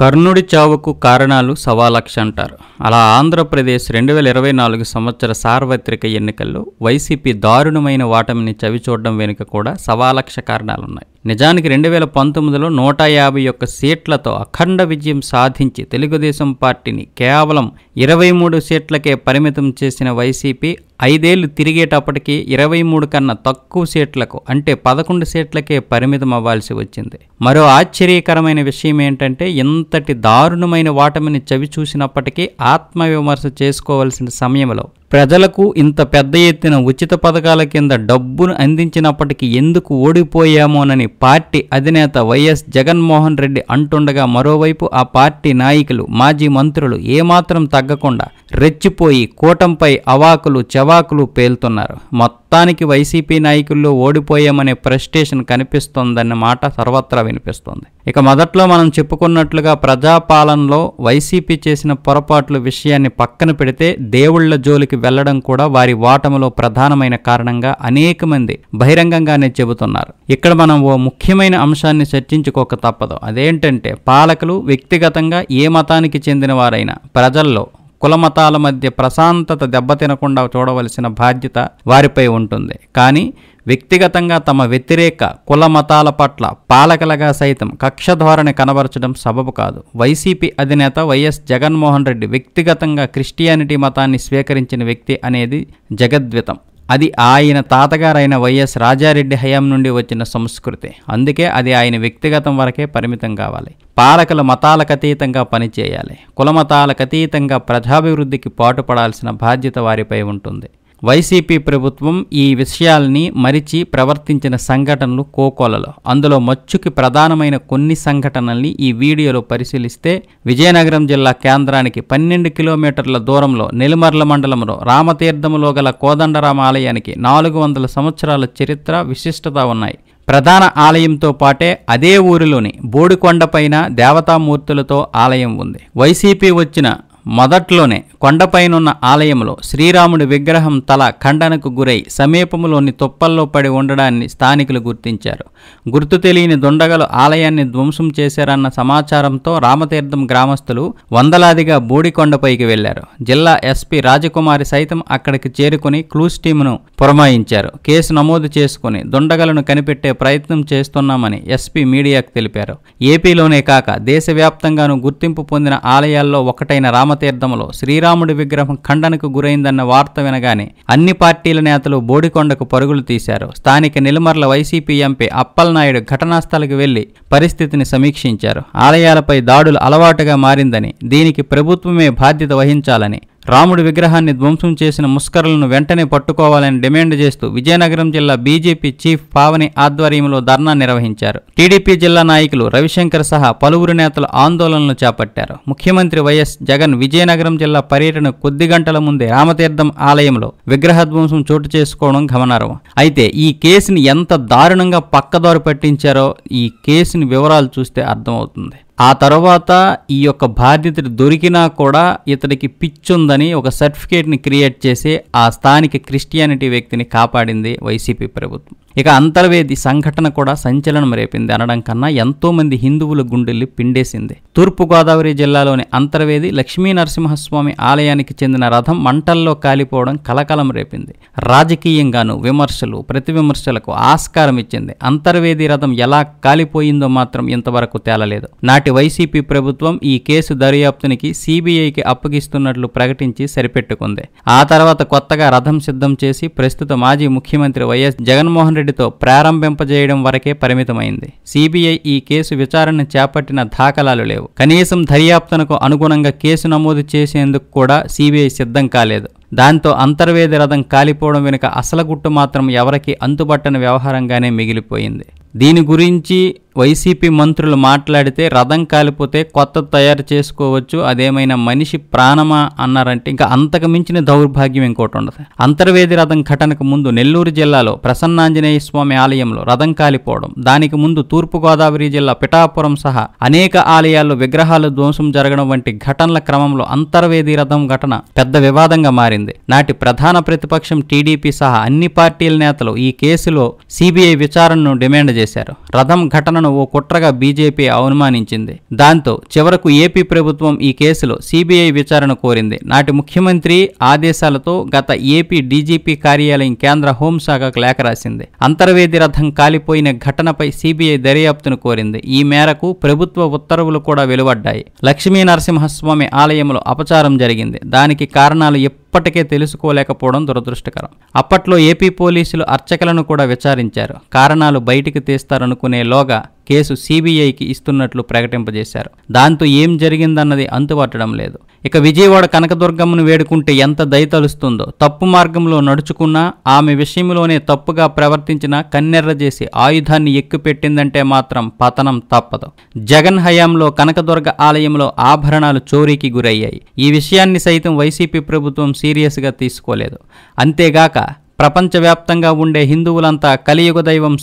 కర్ణుడి చావుకు కారణాలు సవాలక్ష అంటారు అలా ఆంధ్రప్రదేశ్ రెండు వేల ఇరవై నాలుగు సంవత్సర సార్వత్రిక ఎన్నికల్లో వైసీపీ దారుణమైన వాటమిని చవిచూడడం వెనుక కూడా సవాలక్ష కారణాలున్నాయి నిజానికి రెండు వేల పంతొమ్మిదిలో నూట యాభై ఒక్క సీట్లతో అఖండ విజయం సాధించి తెలుగుదేశం పార్టీని కేవలం ఇరవై మూడు సీట్లకే పరిమితం చేసిన వైసీపీ ఐదేళ్లు తిరిగేటప్పటికీ ఇరవై మూడు కన్నా తక్కువ సీట్లకు అంటే పదకొండు సీట్లకే పరిమితం అవ్వాల్సి వచ్చింది మరో ఆశ్చర్యకరమైన విషయం ఏంటంటే ఇంతటి దారుణమైన వాటమిని చవి చూసినప్పటికీ ఆత్మవిమర్శ చేసుకోవాల్సిన సమయంలో ప్రజలకు ఇంత పెద్ద ఎత్తున ఉచిత పథకాల కింద డబ్బును అందించినప్పటికీ ఎందుకు ఓడిపోయామోనని పార్టీ అధినేత వైఎస్ జగన్మోహన్ రెడ్డి అంటుండగా మరోవైపు ఆ పార్టీ నాయకులు మాజీ మంత్రులు ఏమాత్రం తగ్గకుండా రెచ్చిపోయి కూటంపై అవాకులు చవాకులు పేలుతున్నారు మొత్తానికి వైసీపీ నాయకుల్లో ఓడిపోయామనే ప్రెస్టేషన్ కనిపిస్తోందన్న మాట సర్వత్రా వినిపిస్తోంది ఇక మొదట్లో మనం చెప్పుకున్నట్లుగా ప్రజాపాలనలో వైసీపీ చేసిన పొరపాట్ల విషయాన్ని పక్కన పెడితే దేవుళ్ల జోలికి వెళ్లడం కూడా వారి వాటములో ప్రధానమైన కారణంగా అనేక మంది బహిరంగంగానే చెబుతున్నారు ఇక్కడ మనం ఓ ముఖ్యమైన అంశాన్ని చర్చించుకోక తప్పదు అదేంటంటే పాలకులు వ్యక్తిగతంగా ఏ మతానికి చెందిన వారైనా ప్రజల్లో కులమతాల మధ్య ప్రశాంతత దెబ్బతినకుండా చూడవలసిన బాధ్యత వారిపై ఉంటుంది కానీ వ్యక్తిగతంగా తమ వ్యతిరేక కుల మతాల పట్ల పాలకలుగా సైతం కక్ష ధోరణి కనబరచడం సబబు కాదు వైసీపీ అధినేత వైఎస్ జగన్మోహన్ రెడ్డి వ్యక్తిగతంగా క్రిస్టియానిటీ మతాన్ని స్వీకరించిన వ్యక్తి అనేది జగద్వితం అది ఆయన తాతగారైన వైఎస్ రాజారెడ్డి హయాం నుండి వచ్చిన సంస్కృతి అందుకే అది ఆయన వ్యక్తిగతం వరకే పరిమితం కావాలి పాలకులు మతాలకు అతీతంగా పనిచేయాలి కులమతాలకు అతీతంగా ప్రజాభివృద్ధికి పాటుపడాల్సిన బాధ్యత వారిపై ఉంటుంది వైసీపీ ప్రభుత్వం ఈ విషయాల్ని మరిచి ప్రవర్తించిన సంఘటనలు కోకొలలో అందులో మచ్చుకి ప్రధానమైన కొన్ని సంఘటనల్ని ఈ వీడియోలో పరిశీలిస్తే విజయనగరం జిల్లా కేంద్రానికి పన్నెండు కిలోమీటర్ల దూరంలో నెల్లిమర్ల మండలంలో రామతీర్థములో గల కోదండరామ ఆలయానికి నాలుగు వందల సంవత్సరాల చరిత్ర విశిష్టత ఉన్నాయి ప్రధాన ఆలయంతో పాటే అదే ఊరిలోని బోడికొండపైన దేవతామూర్తులతో ఆలయం ఉంది వైసీపీ వచ్చిన మొదట్లోనే కొండపైనున్న ఆలయంలో శ్రీరాముడి విగ్రహం తల ఖండనకు గురై సమీపంలోని తుప్పల్లో పడి ఉండడాన్ని స్థానికులు గుర్తించారు గుర్తు తెలియని దుండగలు ఆలయాన్ని ధ్వంసం చేశారన్న సమాచారంతో రామతీర్థం గ్రామస్తులు వందలాదిగా బోడికొండపైకి వెళ్లారు జిల్లా ఎస్పీ రాజకుమారి సైతం అక్కడికి చేరుకుని క్లూస్ టీమును పురమాయించారు కేసు నమోదు చేసుకుని దుండగలను కనిపెట్టే ప్రయత్నం చేస్తున్నామని ఎస్పీ మీడియాకు తెలిపారు ఏపీలోనే కాక దేశవ్యాప్తంగాను గుర్తింపు పొందిన ఆలయాల్లో ఒకటైన రామతీర్థంలో శ్రీరామ్ శ్రీరాముడి విగ్రహం ఖండనకు గురైందన్న వార్త వినగానే అన్ని పార్టీల నేతలు బోడికొండకు పరుగులు తీశారు స్థానిక నిలమర్ల వైసీపీ ఎంపీ అప్పలనాయుడు ఘటనాస్థలకు వెళ్లి పరిస్థితిని సమీక్షించారు ఆలయాలపై దాడులు అలవాటుగా మారిందని దీనికి ప్రభుత్వమే బాధ్యత వహించాలని రాముడి విగ్రహాన్ని ధ్వంసం చేసిన ముస్కరులను వెంటనే పట్టుకోవాలని డిమాండ్ చేస్తూ విజయనగరం జిల్లా బీజేపీ చీఫ్ పావని ఆధ్వర్యంలో ధర్నా నిర్వహించారు టీడీపీ జిల్లా నాయకులు రవిశంకర్ సహా పలువురు నేతలు ఆందోళనలు చేపట్టారు ముఖ్యమంత్రి వైఎస్ జగన్ విజయనగరం జిల్లా పర్యటన కొద్ది గంటల ముందే రామతీర్థం ఆలయంలో విగ్రహ ధ్వంసం చోటు చేసుకోవడం గమనార్హం అయితే ఈ కేసుని ఎంత దారుణంగా పక్కదారు పట్టించారో ఈ కేసుని వివరాలు చూస్తే అర్థమవుతుంది ఆ తర్వాత ఈ యొక్క బాధ్యతలు దొరికినా కూడా ఇతడికి పిచ్చుందని ఒక సర్టిఫికేట్ని క్రియేట్ చేసి ఆ స్థానిక క్రిస్టియానిటీ వ్యక్తిని కాపాడింది వైసీపీ ప్రభుత్వం ఇక అంతర్వేది సంఘటన కూడా సంచలనం రేపింది అనడం కన్నా ఎంతోమంది హిందువుల గుండెల్ని పిండేసింది తూర్పుగోదావరి జిల్లాలోని అంతర్వేది లక్ష్మీ నరసింహస్వామి ఆలయానికి చెందిన రథం మంటల్లో కాలిపోవడం కలకలం రేపింది రాజకీయంగాను విమర్శలు ప్రతి విమర్శలకు ఆస్కారం ఇచ్చింది అంతర్వేది రథం ఎలా కాలిపోయిందో మాత్రం ఇంతవరకు తేలలేదు నాటి వైసీపీ ప్రభుత్వం ఈ కేసు దర్యాప్తునికి సిబిఐకి అప్పగిస్తున్నట్లు ప్రకటించి సరిపెట్టుకుంది ఆ తర్వాత కొత్తగా రథం సిద్ధం చేసి ప్రస్తుత మాజీ ముఖ్యమంత్రి వైఎస్ జగన్మోహన్ రెడ్డితో ప్రారంభింపజేయడం వరకే పరిమితమైంది సిబిఐ ఈ కేసు విచారణ చేపట్టిన దాఖలాలు లేవు కనీసం దర్యాప్తునకు అనుగుణంగా కేసు నమోదు చేసేందుకు కూడా సిబిఐ సిద్ధం కాలేదు దాంతో అంతర్వేది రథం కాలిపోవడం వెనుక అసలు గుట్టు మాత్రం ఎవరికి అంతుబట్టని వ్యవహారంగానే మిగిలిపోయింది దీని గురించి వైసీపీ మంత్రులు మాట్లాడితే రథం కాలిపోతే కొత్త తయారు చేసుకోవచ్చు అదేమైనా మనిషి ప్రాణమా అన్నారంటే ఇంకా అంతకు మించిన దౌర్భాగ్యం ఇంకోటి ఉండదు అంతర్వేది రథం ఘటనకు ముందు నెల్లూరు జిల్లాలో ప్రసన్నాంజనేయ స్వామి ఆలయంలో రథం కాలిపోవడం దానికి ముందు తూర్పుగోదావరి జిల్లా పిఠాపురం సహా అనేక ఆలయాల్లో విగ్రహాలు ధ్వంసం జరగడం వంటి ఘటనల క్రమంలో అంతర్వేది రథం ఘటన పెద్ద వివాదంగా మారింది నాటి ప్రధాన ప్రతిపక్షం టీడీపీ సహా అన్ని పార్టీల నేతలు ఈ కేసులో సిబిఐ విచారణను డిమాండ్ చేశారు రథం ఘటనను ఓ కుట్రగా బీజేపీ అవమానించింది దాంతో చివరకు ఏపీ ప్రభుత్వం ఈ కేసులో సిబిఐ విచారణ కోరింది నాటి ముఖ్యమంత్రి ఆదేశాలతో గత ఏపీ డీజీపీ కార్యాలయం కేంద్ర హోంశాఖకు లేఖ రాసింది అంతర్వేది రథం కాలిపోయిన ఘటనపై సిబిఐ దర్యాప్తును కోరింది ఈ మేరకు ప్రభుత్వ ఉత్తర్వులు కూడా వెలువడ్డాయి లక్ష్మీ నరసింహస్వామి ఆలయంలో అపచారం జరిగింది దానికి కారణాలు ఇప్పటికే తెలుసుకోలేకపోవడం దురదృష్టకరం అప్పట్లో ఏపీ పోలీసులు అర్చకలను కూడా విచారించారు కారణాలు బయటికి తీస్తారనుకునేలోగా కేసు సిబిఐకి ఇస్తున్నట్లు ప్రకటింపజేశారు దాంతో ఏం జరిగిందన్నది అంతుపట్టడం లేదు ఇక విజయవాడ కనకదుర్గమ్మను వేడుకుంటే ఎంత దయ తలుస్తుందో తప్పు మార్గంలో నడుచుకున్నా ఆమె విషయంలోనే తప్పుగా ప్రవర్తించిన కన్నెర్ర చేసి ఆయుధాన్ని ఎక్కుపెట్టిందంటే మాత్రం పతనం తప్పదు జగన్ హయాంలో కనకదుర్గ ఆలయంలో ఆభరణాలు చోరీకి గురయ్యాయి ఈ విషయాన్ని సైతం వైసీపీ ప్రభుత్వం సీరియస్గా తీసుకోలేదు అంతేగాక ప్రపంచవ్యాప్తంగా ఉండే హిందువులంతా కలియుగ దైవం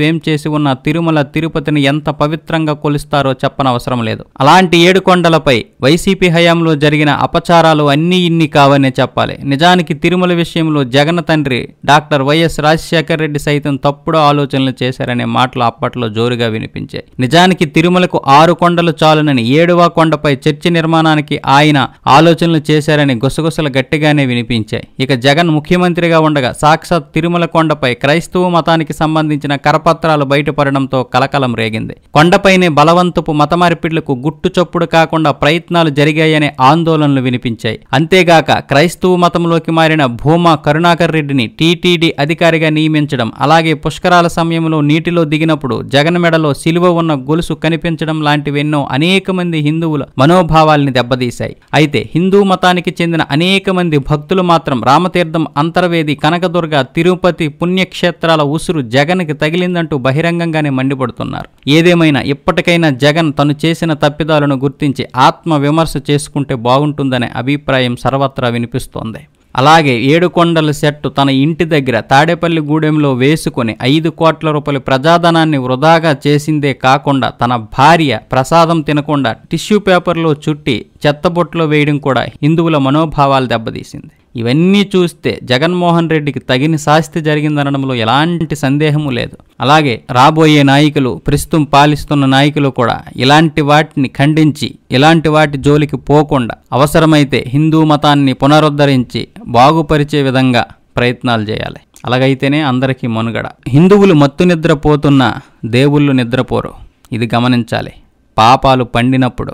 వేం చేసి ఉన్న తిరుమల తిరుపతిని ఎంత పవిత్రంగా కొలుస్తారో చెప్పనవసరం లేదు అలాంటి ఏడుకొండలపై వైసీపీ హయాంలో జరిగిన అపచారాలు అన్నీ ఇన్ని కావనే చెప్పాలి నిజానికి తిరుమల విషయంలో జగన్ తండ్రి డాక్టర్ వైఎస్ రాజశేఖర రెడ్డి సైతం తప్పుడు ఆలోచనలు చేశారనే మాటలు అప్పట్లో జోరుగా వినిపించాయి నిజానికి తిరుమలకు ఆరు కొండలు చాలునని ఏడవ కొండపై చర్చి నిర్మాణానికి ఆయన ఆలోచనలు చేశారని గుసగుసలు గట్టిగానే వినిపించాయి ఇక జగన్ ముఖ్యమంత్రిగా ఉండ ఉండగా సాక్షాత్ తిరుమల కొండపై క్రైస్తవ మతానికి సంబంధించిన కరపత్రాలు బయటపడడంతో కలకలం రేగింది కొండపైనే బలవంతపు మతమార్పిడ్లకు గుట్టు చొప్పుడు కాకుండా ప్రయత్నాలు జరిగాయనే ఆందోళనలు వినిపించాయి అంతేగాక క్రైస్తవ మతంలోకి మారిన భూమా కరుణాకర్ రెడ్డిని టీటీడీ అధికారిగా నియమించడం అలాగే పుష్కరాల సమయంలో నీటిలో దిగినప్పుడు జగన్ మెడలో సిలువ ఉన్న గొలుసు కనిపించడం లాంటివెన్నో అనేక మంది హిందువుల మనోభావాల్ని దెబ్బతీశాయి అయితే హిందూ మతానికి చెందిన అనేక మంది భక్తులు మాత్రం రామతీర్థం అంతర్వేది కనకదుర్గ తిరుపతి పుణ్యక్షేత్రాల ఉసురు జగన్కి తగిలిందంటూ బహిరంగంగానే మండిపడుతున్నారు ఏదేమైనా ఇప్పటికైనా జగన్ తను చేసిన తప్పిదాలను గుర్తించి ఆత్మ విమర్శ చేసుకుంటే బాగుంటుందనే అభిప్రాయం సర్వత్రా వినిపిస్తోంది అలాగే ఏడుకొండల సెట్టు తన ఇంటి దగ్గర తాడేపల్లి గూడెంలో వేసుకుని ఐదు కోట్ల రూపాయల ప్రజాధనాన్ని వృధాగా చేసిందే కాకుండా తన భార్య ప్రసాదం తినకుండా టిష్యూ పేపర్లో చుట్టి చెత్తబొట్లో వేయడం కూడా హిందువుల మనోభావాలు దెబ్బతీసింది ఇవన్నీ చూస్తే జగన్మోహన్ రెడ్డికి తగిన శాస్తి జరిగిందనడంలో ఎలాంటి సందేహము లేదు అలాగే రాబోయే నాయకులు ప్రస్తుతం పాలిస్తున్న నాయకులు కూడా ఇలాంటి వాటిని ఖండించి ఇలాంటి వాటి జోలికి పోకుండా అవసరమైతే హిందూ మతాన్ని పునరుద్ధరించి బాగుపరిచే విధంగా ప్రయత్నాలు చేయాలి అలాగైతేనే అందరికీ మనుగడ హిందువులు మత్తు నిద్రపోతున్న దేవుళ్ళు నిద్రపోరు ఇది గమనించాలి పాపాలు పండినప్పుడు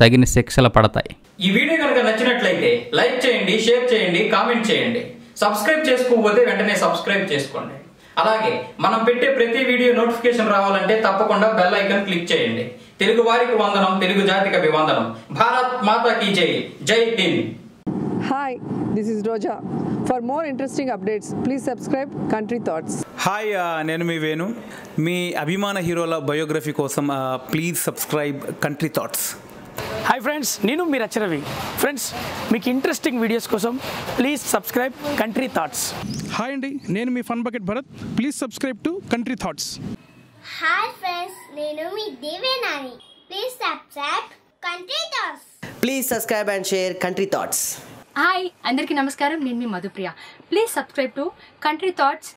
తగిన శిక్షలు పడతాయి ఈ వీడియో కనుక నచ్చినట్లయితే లైక్ చేయండి షేర్ చేయండి కామెంట్ చేయండి సబ్స్క్రైబ్ చేసుకోకపోతే వెంటనే సబ్స్క్రైబ్ చేసుకోండి అలాగే మనం పెట్టే ప్రతి వీడియో నోటిఫికేషన్ రావాలంటే తప్పకుండా బెల్ ఐకన్ క్లిక్ చేయండి తెలుగు వారికి వందనం తెలుగు జాతికి అభివందనం భారత్ మాతా కీ జై జై హింద్ hi this is Roja for more interesting updates please subscribe country thoughts hi నేను మీ వేణు మీ అభిమాన హీరోల బయోగ్రఫీ కోసం please subscribe country thoughts hi friends నేను మీరు అచ్చరవి ఫ్రెండ్స్ మీకు ఇంట్రెస్టింగ్ వీడియోస్ కోసం please subscribe country thoughts hi అండి నేను మీ fun bucket Bharat please subscribe to country thoughts hi friends నేను మీ దేవేనాని please subscribe country thoughts please subscribe and share country thoughts hi అందరికీ నమస్కారం నేను మీ Madhupriya please subscribe to country thoughts